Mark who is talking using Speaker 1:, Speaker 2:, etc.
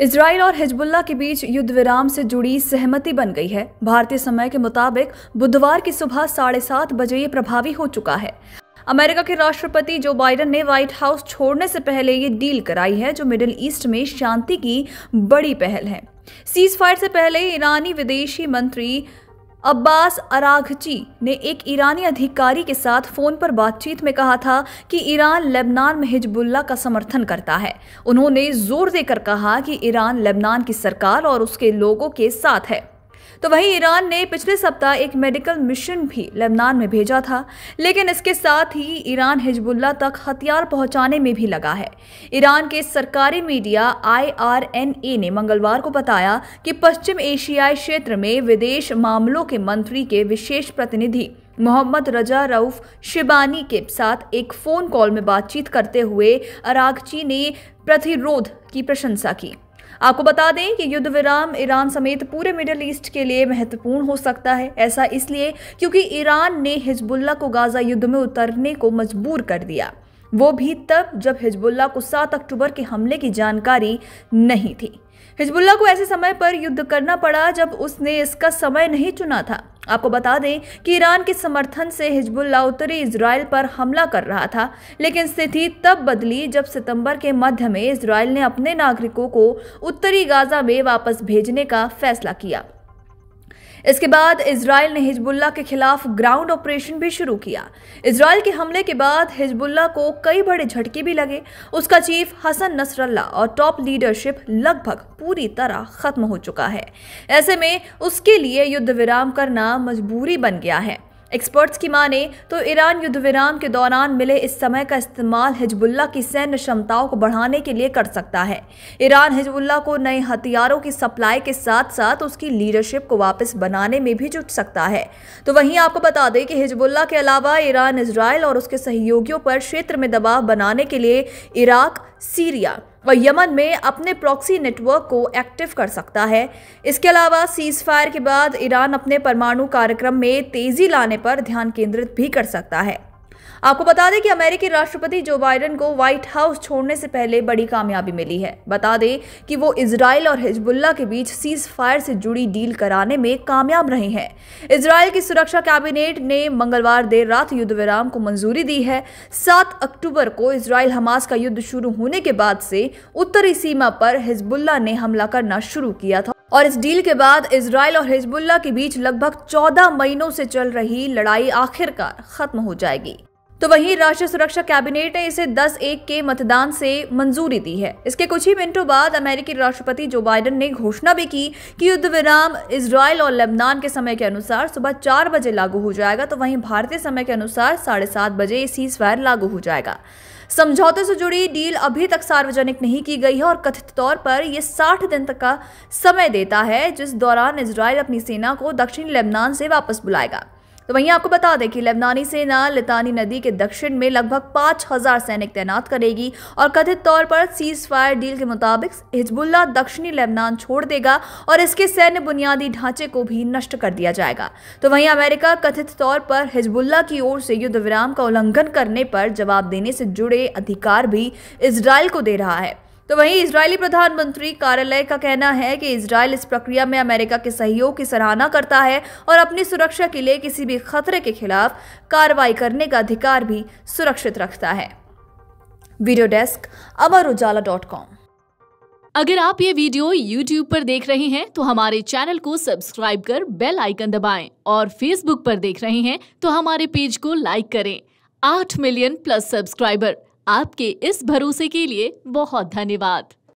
Speaker 1: Israel और Hezbollah के बीच युद्ध विराम से जुड़ी सहमति बन गई है भारतीय समय के मुताबिक बुधवार की सुबह साढ़े सात बजे ये प्रभावी हो चुका है अमेरिका के राष्ट्रपति जो बाइडन ने व्हाइट हाउस छोड़ने से पहले ये डील कराई है जो मिडिल ईस्ट में शांति की बड़ी पहल है सीज फायर से पहले ईरानी विदेशी मंत्री अब्बास अराघची ने एक ईरानी अधिकारी के साथ फ़ोन पर बातचीत में कहा था कि ईरान लेबनान में हिजबुल्ला का समर्थन करता है उन्होंने जोर देकर कहा कि ईरान लेबनान की सरकार और उसके लोगों के साथ है तो वहीं ईरान ने पिछले सप्ताह एक मेडिकल मिशन भी लेबनान में भेजा था लेकिन इसके साथ ही ईरान हिजबुल्ला तक हथियार पहुंचाने में भी लगा है ईरान के सरकारी मीडिया आईआरएनए ने मंगलवार को बताया कि पश्चिम एशियाई क्षेत्र में विदेश मामलों के मंत्री के विशेष प्रतिनिधि मोहम्मद रजा रऊफ शिबानी के साथ एक फ़ोन कॉल में बातचीत करते हुए अरागची ने प्रतिरोध की प्रशंसा की आपको बता दें कि युद्ध विराम ईरान समेत पूरे मिडल ईस्ट के लिए महत्वपूर्ण हो सकता है ऐसा इसलिए क्योंकि ईरान ने हिजबुल्ला को गाजा युद्ध में उतरने को मजबूर कर दिया वो भी तब जब हिजबुल्ला को 7 अक्टूबर के हमले की जानकारी नहीं थी हिजबुल्ला को ऐसे समय पर युद्ध करना पड़ा जब उसने इसका समय नहीं चुना था आपको बता दें कि ईरान के समर्थन से हिजबुल्ला उत्तरी इसराइल पर हमला कर रहा था लेकिन स्थिति तब बदली जब सितंबर के मध्य में इसराइल ने अपने नागरिकों को उत्तरी गाजा में वापस भेजने का फैसला किया इसके बाद इसराइल ने हिजबुल्ला के खिलाफ ग्राउंड ऑपरेशन भी शुरू किया इसराइल के हमले के बाद हिजबुल्ला को कई बड़े झटके भी लगे उसका चीफ हसन नसरल्ला और टॉप लीडरशिप लगभग पूरी तरह खत्म हो चुका है ऐसे में उसके लिए युद्ध विराम करना मजबूरी बन गया है एक्सपर्ट्स की माने तो ईरान युद्ध विराम के दौरान मिले इस समय का इस्तेमाल हिजबुल्ला की सैन्य क्षमताओं को बढ़ाने के लिए कर सकता है ईरान हिजबुल्ला को नए हथियारों की सप्लाई के साथ साथ उसकी लीडरशिप को वापस बनाने में भी जुट सकता है तो वहीं आपको बता दें कि हिजबुल्ला के अलावा ईरान इसराइल और उसके सहयोगियों पर क्षेत्र में दबाव बनाने के लिए इराक सीरिया यमन में अपने प्रॉक्सी नेटवर्क को एक्टिव कर सकता है इसके अलावा सीज फायर के बाद ईरान अपने परमाणु कार्यक्रम में तेजी लाने पर ध्यान केंद्रित भी कर सकता है आपको बता दें कि अमेरिकी राष्ट्रपति जो बाइडन को व्हाइट हाउस छोड़ने से पहले बड़ी कामयाबी मिली है बता दें कि वो इसराइल और हिजबुल्ला के बीच सीज फायर से जुड़ी डील कराने में कामयाब रहे हैं इसराइल की सुरक्षा कैबिनेट ने मंगलवार देर रात युद्ध विराम को मंजूरी दी है सात अक्टूबर को इसराइल हमास का युद्ध शुरू होने के बाद से उत्तरी सीमा पर हिजबुल्ला ने हमला करना शुरू किया था और इस डील के बाद इसराइल और हिजबुल्ला के बीच लगभग 14 महीनों से चल रही लड़ाई आखिरकार खत्म हो जाएगी तो वहीं राष्ट्रीय सुरक्षा कैबिनेट ने इसे 10 एक के मतदान से मंजूरी दी है इसके कुछ ही मिनटों बाद अमेरिकी राष्ट्रपति जो बाइडन ने घोषणा भी की कि युद्ध विराम इसराइल और लेबनान के समय के अनुसार सुबह चार बजे लागू हो जाएगा तो वहीं भारतीय समय के अनुसार साढ़े सात बजे सीज फायर लागू हो जाएगा समझौते से जुड़ी डील अभी तक सार्वजनिक नहीं की गई है और कथित तौर पर यह 60 दिन तक का समय देता है जिस दौरान इसराइल अपनी सेना को दक्षिण लेबनान से वापस बुलाएगा तो वहीं आपको बता दें कि लेबनानी सेना लितानी नदी के दक्षिण में लगभग 5000 हजार सैनिक तैनात करेगी और कथित तौर पर सीज फायर डील के मुताबिक हिजबुल्ला दक्षिणी लेबनान छोड़ देगा और इसके सैन्य बुनियादी ढांचे को भी नष्ट कर दिया जाएगा तो वहीं अमेरिका कथित तौर पर हिजबुल्ला की ओर से युद्ध विराम का उल्लंघन करने पर जवाब देने से जुड़े अधिकार भी इसराइल को दे रहा है तो वहीं इसराइली प्रधानमंत्री कार्यालय का कहना है कि इसराइल इस प्रक्रिया में अमेरिका के सहयोग की सराहना करता है और अपनी सुरक्षा के लिए किसी भी खतरे के खिलाफ कार्रवाई करने का अधिकार भी सुरक्षित रखता है video desk Amar Ujala dot com अगर आप ये वीडियो YouTube पर देख रहे हैं तो हमारे चैनल को सब्सक्राइब कर बेल आइकन दबाएं और Facebook पर देख रहे हैं तो हमारे पेज को लाइक करें 8 मिलियन प्लस सब्सक्राइबर आपके इस भरोसे के लिए बहुत धन्यवाद